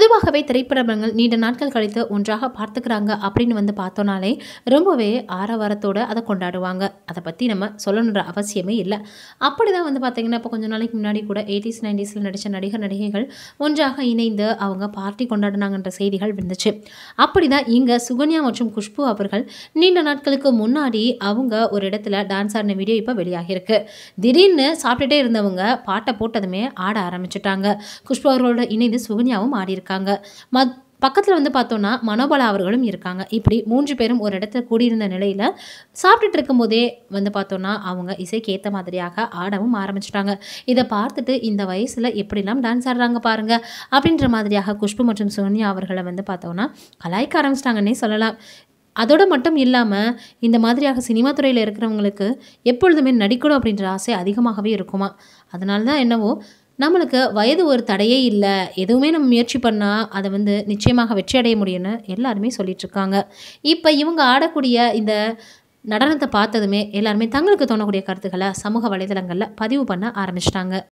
பொதுவாகவே திரைப்படங்கள் நீண்ட நாட்கள் கழித்து ஒன்றாக பார்த்துக்கிறாங்க அப்படின்னு வந்து பார்த்தோனாலே ரொம்பவே ஆரவாரத்தோடு அதை கொண்டாடுவாங்க அதை பற்றி நம்ம சொல்லணுன்ற அவசியமே இல்லை அப்படி தான் வந்து பார்த்திங்கன்னா இப்போ கொஞ்சம் நாளைக்கு முன்னாடி கூட எயிட்டிஸ் நைன்டிஸில் நடித்த நடிகர் நடிகைகள் ஒன்றாக இணைந்து அவங்க பார்ட்டி கொண்டாடினாங்கன்ற செய்திகள் வந்துச்சு அப்படி தான் இங்கே சுகன்யா மற்றும் குஷ்பு அவர்கள் நீண்ட நாட்களுக்கு முன்னாடி அவங்க ஒரு இடத்துல டான்ஸ் ஆடின வீடியோ இப்போ வெளியாகியிருக்கு திடீர்னு சாப்பிட்டுட்டே இருந்தவங்க பாட்டை போட்டதுமே ஆட ஆரம்பிச்சிட்டாங்க குஷ்பு அவர்களோட இணைந்து சுகன்யாவும் ஆடியிருக்கு இருக்காங்க மத் பக்கத்தில் வந்து பார்த்தோன்னா மனோபலா அவர்களும் இருக்காங்க இப்படி மூன்று பேரும் ஒரு இடத்துல கூடியிருந்த நிலையில் சாப்பிட்டுட்டு இருக்கும்போதே வந்து பார்த்தோன்னா அவங்க இசைக்கு ஏற்ற மாதிரியாக ஆடவும் ஆரம்பிச்சிட்டாங்க இதை பார்த்துட்டு இந்த வயசில் எப்படிலாம் டான்ஸ் ஆடுறாங்க பாருங்கள் அப்படின்ற மாதிரியாக குஷ்பு மற்றும் சோனியா அவர்களை வந்து பார்த்தோன்னா கலாய்க்க ஆரம்பிச்சிட்டாங்கன்னே சொல்லலாம் அதோடு மட்டும் இல்லாமல் இந்த மாதிரியாக சினிமா துறையில் இருக்கிறவங்களுக்கு எப்பொழுதுமே நடிக்கணும் அப்படின்ற ஆசை அதிகமாகவே இருக்குமா அதனால தான் என்னவோ நம்மளுக்கு வயது ஒரு தடையே இல்லை எதுவுமே நம்ம முயற்சி பண்ணால் அதை வந்து நிச்சயமாக வெற்றி அடைய முடியும்னு எல்லாருமே சொல்லிகிட்ருக்காங்க இப்போ இவங்க ஆடக்கூடிய இந்த நடனத்தை பார்த்ததுமே எல்லாருமே தங்களுக்கு தோணக்கூடிய கருத்துக்களை சமூக வலைதளங்களில் பதிவு பண்ண ஆரம்பிச்சிட்டாங்க